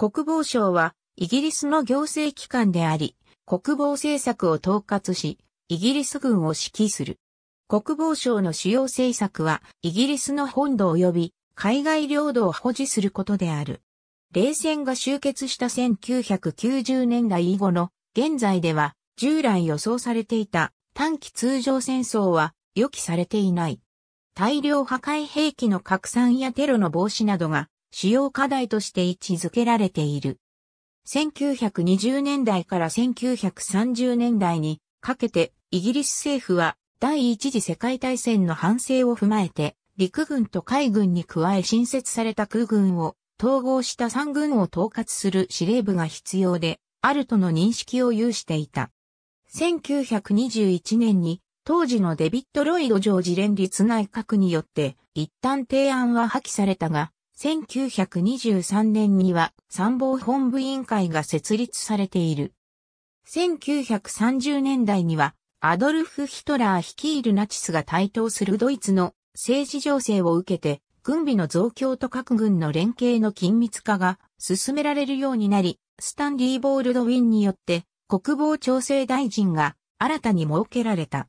国防省はイギリスの行政機関であり、国防政策を統括し、イギリス軍を指揮する。国防省の主要政策は、イギリスの本土及び海外領土を保持することである。冷戦が終結した1990年代以後の現在では、従来予想されていた短期通常戦争は予期されていない。大量破壊兵器の拡散やテロの防止などが主要課題として位置づけられている。1920年代から1930年代にかけてイギリス政府は第一次世界大戦の反省を踏まえて陸軍と海軍に加え新設された空軍を統合した三軍を統括する司令部が必要であるとの認識を有していた。1921年に当時のデビッド・ロイド・ジョージ連立内閣によって一旦提案は破棄されたが1923年には参謀本部委員会が設立されている。1930年代にはアドルフ・ヒトラー率いるナチスが台頭するドイツの政治情勢を受けて軍備の増強と各軍の連携の緊密化が進められるようになり、スタンリー・ボールドウィンによって国防調整大臣が新たに設けられた。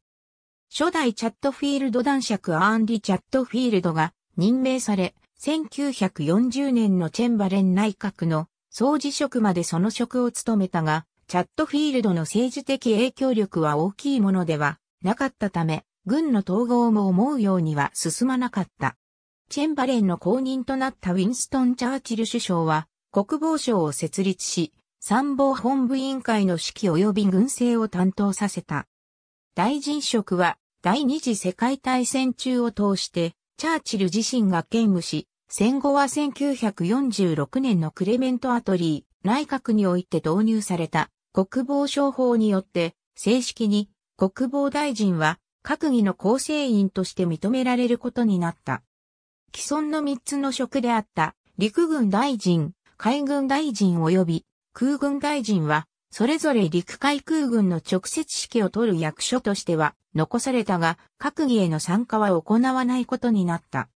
初代チャットフィールド男爵アーンリ・チャットフィールドが任命され、1940年のチェンバレン内閣の総辞職までその職を務めたが、チャットフィールドの政治的影響力は大きいものではなかったため、軍の統合も思うようには進まなかった。チェンバレンの後任となったウィンストン・チャーチル首相は、国防省を設立し、参謀本部委員会の指揮及び軍政を担当させた。大臣職は第二次世界大戦中を通して、チャーチル自身が兼務し、戦後は1946年のクレメント・アトリー内閣において導入された国防省法によって正式に国防大臣は閣議の構成員として認められることになった。既存の3つの職であった陸軍大臣、海軍大臣及び空軍大臣はそれぞれ陸海空軍の直接指揮を取る役所としては残されたが、閣議への参加は行わないことになった。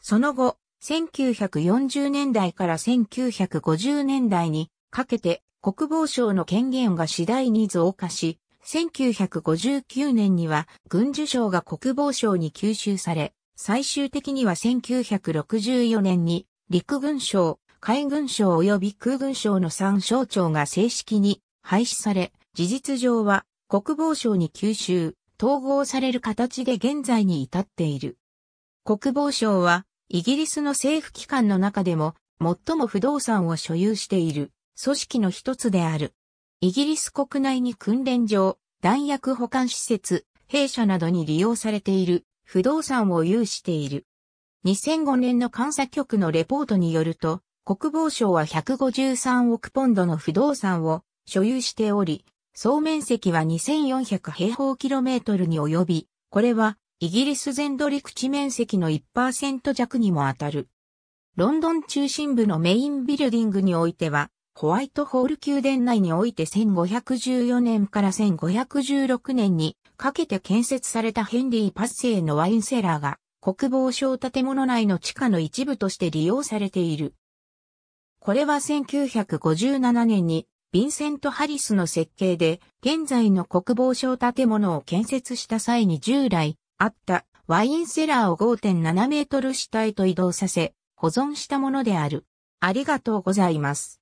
その後、1940年代から1950年代にかけて国防省の権限が次第に増加し、1959年には軍需省が国防省に吸収され、最終的には1964年に陸軍省、海軍省及び空軍省の3省庁が正式に廃止され、事実上は国防省に吸収、統合される形で現在に至っている。国防省はイギリスの政府機関の中でも最も不動産を所有している組織の一つである。イギリス国内に訓練場、弾薬保管施設、弊社などに利用されている不動産を有している。2005年の監査局のレポートによると、国防省は153億ポンドの不動産を所有しており、総面積は2400平方キロメートルに及び、これはイギリス全土陸地面積の1%弱にも当たる。ロンドン中心部のメインビルディングにおいては、ホワイトホール宮殿内において1514年から1516年にかけて建設されたヘンリー・パッセイのワインセラーが国防省建物内の地下の一部として利用されている。これは1957年にヴィンセント・ハリスの設計で現在の国防省建物を建設した際に従来あったワインセラーを5.7メートル下へと移動させ、保存したものである。ありがとうございます。